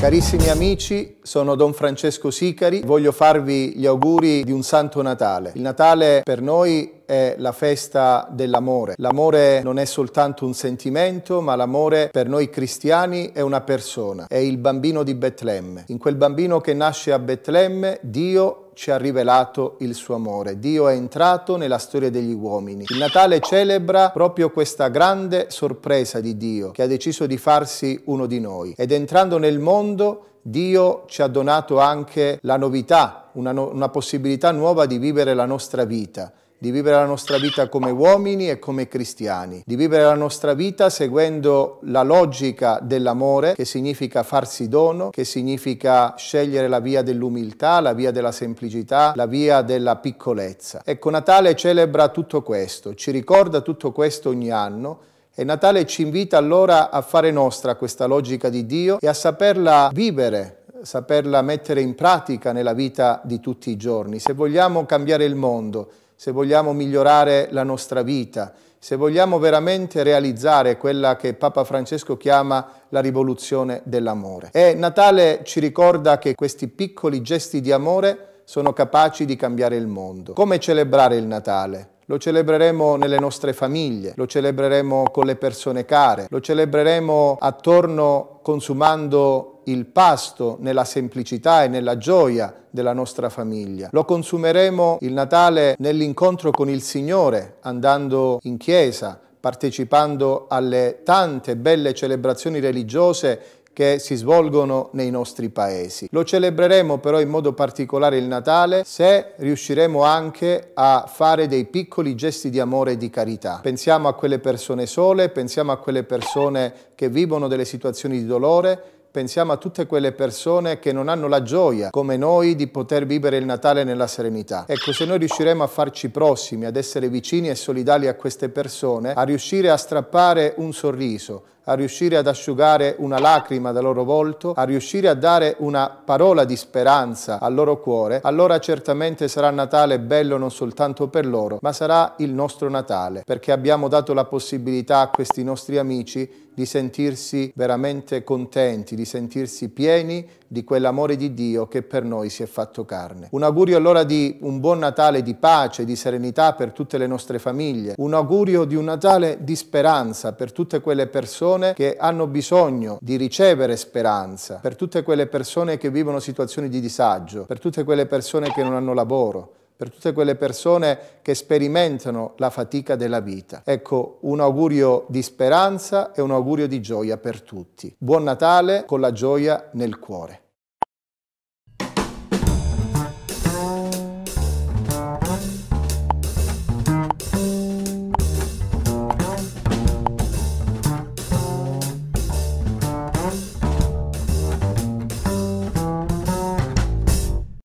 Carissimi amici, sono Don Francesco Sicari, voglio farvi gli auguri di un Santo Natale. Il Natale per noi è la festa dell'amore. L'amore non è soltanto un sentimento, ma l'amore per noi cristiani è una persona, è il bambino di Betlemme. In quel bambino che nasce a Betlemme, Dio ci ha rivelato il suo amore. Dio è entrato nella storia degli uomini. Il Natale celebra proprio questa grande sorpresa di Dio che ha deciso di farsi uno di noi. Ed entrando nel mondo, Dio ci ha donato anche la novità, una, no una possibilità nuova di vivere la nostra vita di vivere la nostra vita come uomini e come cristiani, di vivere la nostra vita seguendo la logica dell'amore, che significa farsi dono, che significa scegliere la via dell'umiltà, la via della semplicità, la via della piccolezza. Ecco, Natale celebra tutto questo, ci ricorda tutto questo ogni anno e Natale ci invita allora a fare nostra questa logica di Dio e a saperla vivere, saperla mettere in pratica nella vita di tutti i giorni, se vogliamo cambiare il mondo se vogliamo migliorare la nostra vita, se vogliamo veramente realizzare quella che Papa Francesco chiama la rivoluzione dell'amore. E Natale ci ricorda che questi piccoli gesti di amore sono capaci di cambiare il mondo. Come celebrare il Natale? Lo celebreremo nelle nostre famiglie, lo celebreremo con le persone care, lo celebreremo attorno consumando il pasto nella semplicità e nella gioia della nostra famiglia. Lo consumeremo il Natale nell'incontro con il Signore, andando in chiesa, partecipando alle tante belle celebrazioni religiose che si svolgono nei nostri paesi. Lo celebreremo però in modo particolare il Natale se riusciremo anche a fare dei piccoli gesti di amore e di carità. Pensiamo a quelle persone sole, pensiamo a quelle persone che vivono delle situazioni di dolore, pensiamo a tutte quelle persone che non hanno la gioia, come noi, di poter vivere il Natale nella serenità. Ecco, se noi riusciremo a farci prossimi, ad essere vicini e solidali a queste persone, a riuscire a strappare un sorriso, a riuscire ad asciugare una lacrima dal loro volto, a riuscire a dare una parola di speranza al loro cuore, allora certamente sarà Natale bello non soltanto per loro, ma sarà il nostro Natale, perché abbiamo dato la possibilità a questi nostri amici di sentirsi veramente contenti, di sentirsi pieni di quell'amore di Dio che per noi si è fatto carne. Un augurio allora di un buon Natale di pace, di serenità per tutte le nostre famiglie, un augurio di un Natale di speranza per tutte quelle persone che hanno bisogno di ricevere speranza, per tutte quelle persone che vivono situazioni di disagio, per tutte quelle persone che non hanno lavoro, per tutte quelle persone che sperimentano la fatica della vita. Ecco, un augurio di speranza e un augurio di gioia per tutti. Buon Natale con la gioia nel cuore.